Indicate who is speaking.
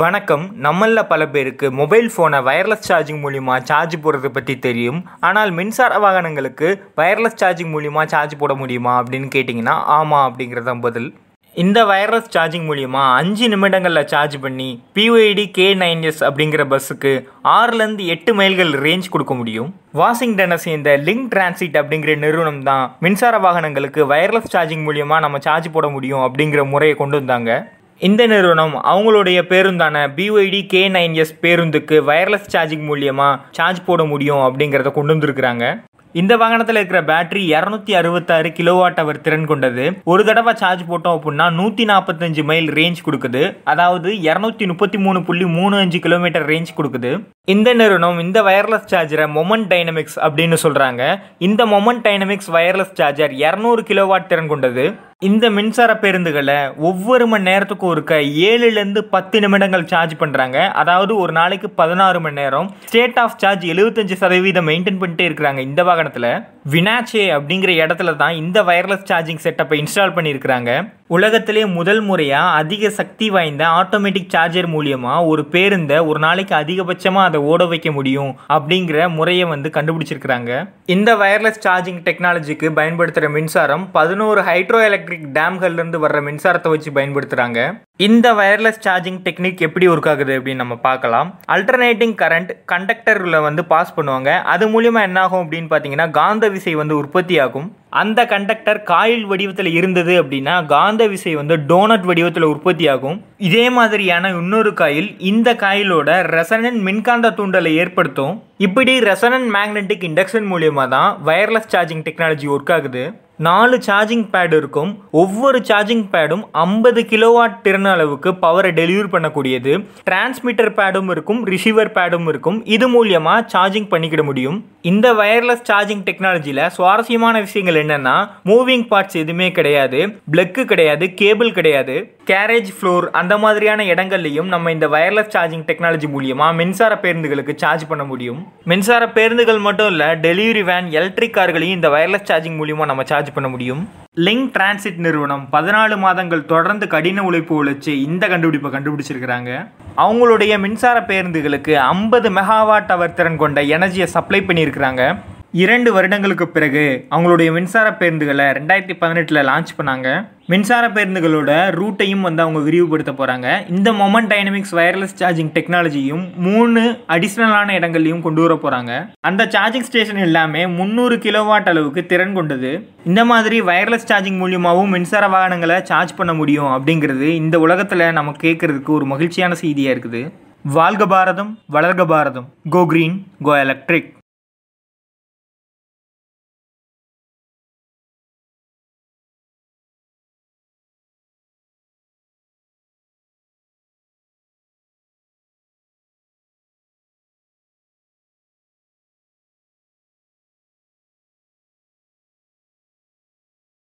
Speaker 1: வணக்கம் நம்மளில் பல பேருக்கு மொபைல் ஃபோனை வயர்லெஸ் சார்ஜிங் மூலிமா சார்ஜ் போடுறத பற்றி தெரியும் ஆனால் மின்சார வாகனங்களுக்கு வயர்லெஸ் சார்ஜிங் மூலிமா சார்ஜ் போட முடியுமா அப்படின்னு கேட்டிங்கன்னா ஆமாம் அப்படிங்கிறத பதில் இந்த வயர்லெஸ் சார்ஜிங் மூலிமா அஞ்சு நிமிடங்களில் சார்ஜ் பண்ணி பிஒய்டி கே நைன் எஸ் அப்படிங்கிற பஸ்ஸுக்கு ஆறுலேருந்து எட்டு மைல்கள் ரேஞ்ச் கொடுக்க முடியும் வாஷிங்டனை சேர்ந்த லிங்க் டிரான்சிட் அப்படிங்கிற நிறுவனம் தான் மின்சார வாகனங்களுக்கு வயர்லெஸ் சார்ஜிங் மூலியமாக நம்ம சார்ஜ் போட முடியும் அப்படிங்கிற முறையை கொண்டு வந்தாங்க இந்த நிறுவனம் அவங்களுடைய பேருந்தான பிஒய்டி கே நைன் எஸ் பேருந்துக்கு வயர்லெஸ் சார்ஜிங் மூலியமாக சார்ஜ் போட முடியும் அப்படிங்கிறத கொண்டு வந்திருக்கிறாங்க இந்த வாகனத்தில் இருக்கிற பேட்டரி இரநூத்தி அறுபத்தாறு கிலோவாட் அவர் திறன் கொண்டது ஒரு தடவை சார்ஜ் போட்டோம் அப்படின்னா நூற்றி நாற்பத்தஞ்சு மைல் ரேஞ்ச் கொடுக்குது அதாவது இரநூத்தி முப்பத்தி மூணு புள்ளி மூணு அஞ்சு கிலோமீட்டர் ரேஞ்ச் கொடுக்குது இந்த நிறுவனம் இந்த வயர்லெஸ் சார்ஜரை மொமெண்ட் டைனமிக்ஸ் அப்படின்னு சொல்கிறாங்க இந்த மொமெண்ட் டைனமிக்ஸ் வயர்லெஸ் சார்ஜர் இரநூறு கிலோவாட் திறன் கொண்டது இந்த மின்சார பேருந்துகளை ஒவ்வொரு மணி நேரத்துக்கும் ஒருக்க ஏழுலேருந்து பத்து நிமிடங்கள் சார்ஜ் பண்ணுறாங்க அதாவது ஒரு நாளைக்கு பதினாறு மணி நேரம் ஸ்டேட் ஆஃப் சார்ஜ் எழுபத்தஞ்சு சதவீதம் மெயின்டைன் பண்ணிட்டே இருக்கிறாங்க இந்த வாகனத்தில் வினாச்சே அப்படிங்கிற இடத்துல தான் இந்த வயர்லெஸ் சார்ஜிங் செட்டப்பை இன்ஸ்டால் பண்ணியிருக்கிறாங்க உலகத்திலே முதல் முறையாக அதிக சக்தி வாய்ந்த ஆட்டோமேட்டிக் சார்ஜர் மூலியமாக ஒரு பேருந்தை ஒரு நாளைக்கு அதிகபட்சமாக அதை ஓட வைக்க முடியும் அப்படிங்கிற முறையை வந்து கண்டுபிடிச்சிருக்கிறாங்க இந்த வயர்லெஸ் சார்ஜிங் டெக்னாலஜிக்கு பயன்படுத்துகிற மின்சாரம் பதினோரு ஹைட்ரோ எலக்ட்ரிக் டேம்கள்லேருந்து வர்ற மின்சாரத்தை வச்சு பயன்படுத்துகிறாங்க இந்த வயர்லெஸ் சார்ஜிங் டெக்னிக் எப்படி ஒர்க் ஆகுது அப்படின்னு நம்ம பார்க்கலாம் அல்டர்னேட்டிங் கரண்ட் கண்டக்டரில் வந்து பாஸ் பண்ணுவாங்க அது மூலியமாக என்ன ஆகும் அப்படின்னு பார்த்தீங்கன்னா காந்த விசை வந்து உற்பத்தி ஆகும் அந்த கண்டக்டர் காயில் வடிவத்தில் இருந்தது அப்படின்னா காந்த விசை வந்து டோனட் வடிவத்தில் உற்பத்தி ஆகும் இதே மாதிரியான இன்னொரு காயில் இந்த காயிலோட ரெசனன் மின்காந்த தூண்டலை ஏற்படுத்தும் இப்படி ரெசனன் மேக்னெட்டிக் இண்டக்ஷன் மூலியமாக தான் வயர்லெஸ் சார்ஜிங் டெக்னாலஜி ஒர்க் ஆகுது நாலு சார்ஜிங் பேடு இருக்கும் ஒவ்வொரு சார்ஜிங் பேடும் ஐம்பது கிலோவாட் திறன் அளவுக்கு பவரை டெலிவர் பண்ணக்கூடியது டிரான்ஸ்மிட்டர் பேடும் இருக்கும் ரிசீவர் பேடும் இருக்கும் இது மூலியமாக சார்ஜிங் பண்ணிக்கிட முடியும் இந்த வயர்லெஸ் சார்ஜிங் டெக்னாலஜியில் சுவாரஸ்யமான விஷயங்கள் என்னென்னா மூவிங் பார்ட்ஸ் எதுவுமே கிடையாது பிளக்கு கிடையாது கேபிள் கிடையாது கேரேஜ் ஃப்ளோர் அந்த மாதிரியான இடங்கள்லையும் நம்ம இந்த வயர்லெஸ் சார்ஜிங் டெக்னாலஜி மூலியமாக மின்சார பேருந்துகளுக்கு சார்ஜ் பண்ண முடியும் மின்சார பேருந்துகள் மட்டும் இல்லை டெலிவரி வேன் எலக்ட்ரிக் கார்களையும் இந்த வயர்லெஸ் சார்ஜிங் மூலியமாக நம்ம சார்ஜ் சார்ஜ் பண்ண முடியும் லிங்க் டிரான்சிட் நிறுவனம் பதினாலு மாதங்கள் தொடர்ந்து கடின உழைப்பு உழைச்சி இந்த கண்டுபிடிப்பை கண்டுபிடிச்சிருக்கிறாங்க அவங்களுடைய மின்சார பேருந்துகளுக்கு ஐம்பது மெகாவாட் அவர் திறன் கொண்ட எனர்ஜியை சப்ளை பண்ணியிருக்கிறாங்க இரண்டு வருடங்களுக்கு பிறகு அவங்களுடைய மின்சார பேருந்துகளை ரெண்டாயிரத்தி பதினெட்டில் லான்ச் பண்ணாங்க மின்சார பேருந்துகளோட ரூட்டையும் வந்து அவங்க விரிவுபடுத்த போகிறாங்க இந்த மொமன் டைனமிக்ஸ் வயர்லெஸ் சார்ஜிங் டெக்னாலஜியும் மூணு அடிஷ்னலான இடங்கள்லையும் கொண்டு வர போகிறாங்க அந்த சார்ஜிங் ஸ்டேஷன் எல்லாமே முந்நூறு கிலோவாட் அளவுக்கு திறன் கொண்டது இந்த மாதிரி வயர்லெஸ் சார்ஜிங் மூலியமாகவும் மின்சார வாகனங்களை சார்ஜ் பண்ண முடியும் அப்படிங்கிறது இந்த உலகத்தில் நம்ம கேட்குறதுக்கு ஒரு மகிழ்ச்சியான செய்தியாக இருக்குது வாழ்க பாரதம் வளர்க பாரதம் கோ கிரீன் கோ எலக்ட்ரிக்